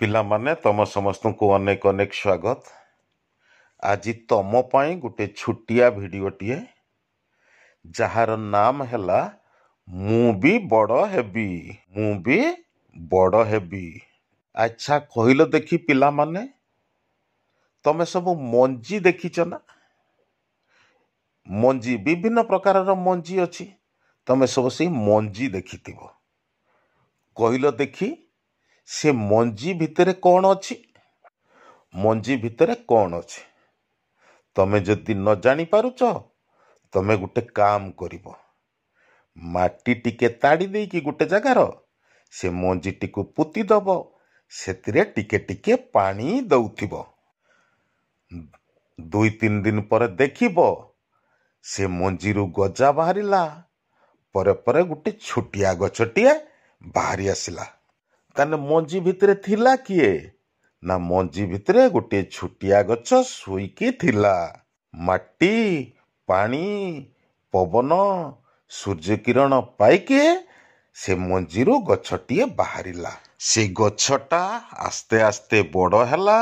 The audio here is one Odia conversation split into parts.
ପିଲାମାନେ ତମ ସମସ୍ତଙ୍କୁ ଅନେକ ଅନେକ ସ୍ୱାଗତ ଆଜି ତମ ପାଇଁ ଗୋଟେ ଛୋଟିଆ ଭିଡ଼ିଓଟିଏ ଯାହାର ନାମ ହେଲା ମୁଁ ବି ବଡ଼ ହେବି ମୁଁ ବି ବଡ଼ ହେବି ଆଚ୍ଛା କହିଲ ଦେଖି ପିଲାମାନେ ତମେ ସବୁ ମଞ୍ଜି ଦେଖିଛ ନା ମଞ୍ଜି ବିଭିନ୍ନ ପ୍ରକାରର ମଞ୍ଜି ଅଛି ତମେ ସବୁ ସେଇ ମଞ୍ଜି ଦେଖିଥିବ କହିଲ ଦେଖି ସେ ମଞ୍ଜି ଭିତରେ କ'ଣ ଅଛି ମଞ୍ଜି ଭିତରେ କ'ଣ ଅଛି ତମେ ଯଦି ନ ଜାଣିପାରୁଛ ତମେ ଗୋଟେ କାମ କରିବ ମାଟି ଟିକେ ତାଡ଼ି ଦେଇକି ଗୋଟେ ଜାଗାର ସେ ମଞ୍ଜିଟିକୁ ପୋତି ଦେବ ସେଥିରେ ଟିକେ ଟିକେ ପାଣି ଦେଉଥିବ ଦୁଇ ତିନି ଦିନ ପରେ ଦେଖିବ ସେ ମଞ୍ଜିରୁ ଗଜା ବାହାରିଲା ପରେ ପରେ ଗୋଟେ ଛୋଟିଆ ଗଛଟିଏ ବାହାରି ଆସିଲା ତାହେଲେ ମଞ୍ଜି ଭିତରେ ଥିଲା କିଏ ନା ମଞ୍ଜି ଭିତରେ ଗୋଟିଏ ଛୋଟିଆ ଗଛ ଶୋଇକି ଥିଲା ମାଟି ପାଣି ପବନ ସୂର୍ଯ୍ୟ କିରଣ ପାଇକି ସେ ମଞ୍ଜିରୁ ଗଛଟିଏ ବାହାରିଲା ସେ ଗଛଟା ଆସ୍ତେ ଆସ୍ତେ ବଡ଼ ହେଲା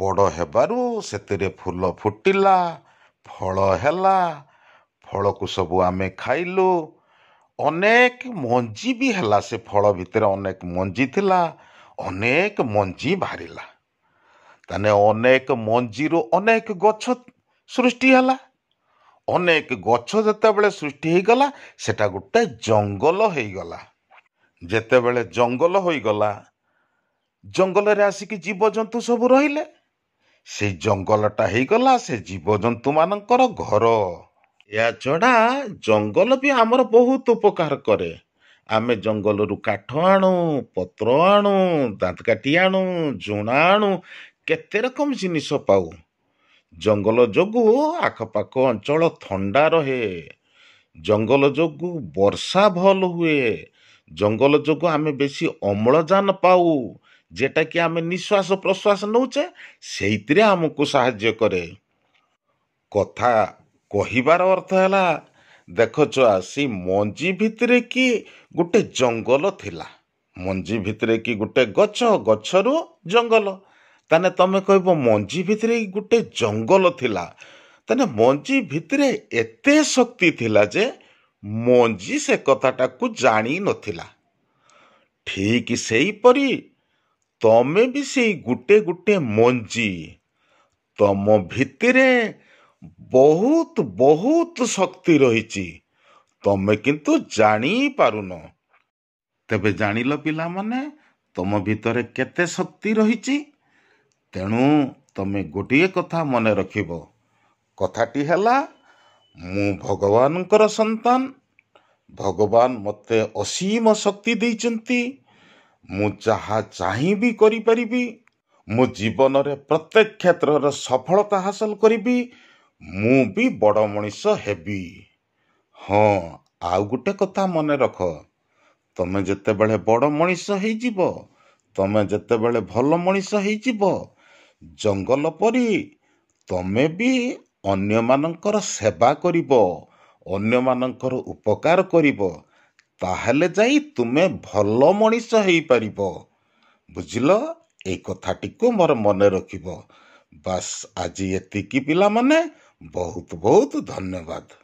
ବଡ଼ ହେବାରୁ ସେଥିରେ ଫୁଲ ଫୁଟିଲା ଫଳ ହେଲା ଫଳକୁ ସବୁ ଆମେ ଖାଇଲୁ ଅନେକ ମଞ୍ଜି ବି ହେଲା ସେ ଫଳ ଭିତରେ ଅନେକ ମଞ୍ଜି ଥିଲା ଅନେକ ମଞ୍ଜି ବାହାରିଲା ତାହେଲେ ଅନେକ ମଞ୍ଜିରୁ ଅନେକ ଗଛ ସୃଷ୍ଟି ହେଲା ଅନେକ ଗଛ ଯେତେବେଳେ ସୃଷ୍ଟି ହେଇଗଲା ସେଟା ଗୋଟେ ଜଙ୍ଗଲ ହେଇଗଲା ଯେତେବେଳେ ଜଙ୍ଗଲ ହୋଇଗଲା ଜଙ୍ଗଲରେ ଆସିକି ଜୀବଜନ୍ତୁ ସବୁ ରହିଲେ ସେଇ ଜଙ୍ଗଲଟା ହେଇଗଲା ସେ ଜୀବଜନ୍ତୁମାନଙ୍କର ଘର ଏହାଛଡ଼ା ଜଙ୍ଗଲ ବି ଆମର ବହୁତ ଉପକାର କରେ ଆମେ ଜଙ୍ଗଲରୁ କାଠ ଆଣୁ ପତ୍ର ଆଣୁ କାଟି ଆଣୁ ଝୁଣା ଆଣୁ କେତେ ରକମ ଜିନିଷ ପାଉ ଜଙ୍ଗଲ ଯୋଗୁଁ ଆଖପାଖ ଅଞ୍ଚଳ ଥଣ୍ଡା ରହେ ଜଙ୍ଗଲ ଯୋଗୁଁ ବର୍ଷା ଭଲ ହୁଏ ଜଙ୍ଗଲ ଯୋଗୁଁ ଆମେ ବେଶୀ ଅମ୍ଳଜାନ ପାଉ ଯେଟାକି ଆମେ ନିଶ୍ୱାସ ପ୍ରଶ୍ୱାସ ନେଉଛେ ସେଇଥିରେ ଆମକୁ ସାହାଯ୍ୟ କରେ କଥା କହିବାର ଅର୍ଥ ହେଲା ଦେଖୁଛ ଆସି ମଞ୍ଜି ଭିତରେ କି ଗୋଟେ ଜଙ୍ଗଲ ଥିଲା ମଞ୍ଜି ଭିତରେ କି ଗୋଟେ ଗଛ ଗଛରୁ ଜଙ୍ଗଲ ତାହେଲେ ତମେ କହିବ ମଞ୍ଜି ଭିତରେ କି ଗୋଟେ ଜଙ୍ଗଲ ଥିଲା ତାହେଲେ ମଞ୍ଜି ଭିତରେ ଏତେ ଶକ୍ତି ଥିଲା ଯେ ମଞ୍ଜି ସେ କଥାଟାକୁ ଜାଣିନଥିଲା ଠିକ ସେହିପରି ତମେ ବି ସେଇ ଗୋଟେ ଗୋଟେ ମଞ୍ଜି ତମ ଭିତରେ ବହୁତ ବହୁତ ଶକ୍ତି ରହିଛି ତମେ କିନ୍ତୁ ଜାଣିପାରୁନ ତେବେ ଜାଣିଲ ପିଲାମାନେ ତମ ଭିତରେ କେତେ ଶକ୍ତି ରହିଛି ତେଣୁ ତମେ ଗୋଟିଏ କଥା ମନେ ରଖିବ କଥାଟି ହେଲା ମୁଁ ଭଗବାନଙ୍କର ସନ୍ତାନ ଭଗବାନ ମୋତେ ଅସୀମ ଶକ୍ତି ଦେଇଛନ୍ତି ମୁଁ ଯାହା ଚାହିଁବି କରିପାରିବି ମୋ ଜୀବନରେ ପ୍ରତ୍ୟେକ କ୍ଷେତ୍ରରେ ସଫଳତା ହାସଲ କରିବି ମୁଁ ବି ବଡ଼ ମଣିଷ ହେବି ହଁ ଆଉ ଗୋଟେ କଥା ମନେ ରଖ ତମେ ଯେତେବେଳେ ବଡ଼ ମଣିଷ ହେଇଯିବ ତମେ ଯେତେବେଳେ ଭଲ ମଣିଷ ହେଇଯିବ ଜଙ୍ଗଲ ପରି ତମେ ବି ଅନ୍ୟମାନଙ୍କର ସେବା କରିବ ଅନ୍ୟମାନଙ୍କର ଉପକାର କରିବ ତାହେଲେ ଯାଇ ତୁମେ ଭଲ ମଣିଷ ହେଇପାରିବ ବୁଝିଲ ଏଇ କଥାଟିକୁ ମୋର ମନେ ରଖିବ ବାସ୍ ଆଜି ଏତିକି ପିଲାମାନେ बहुत बहुत धन्यवाद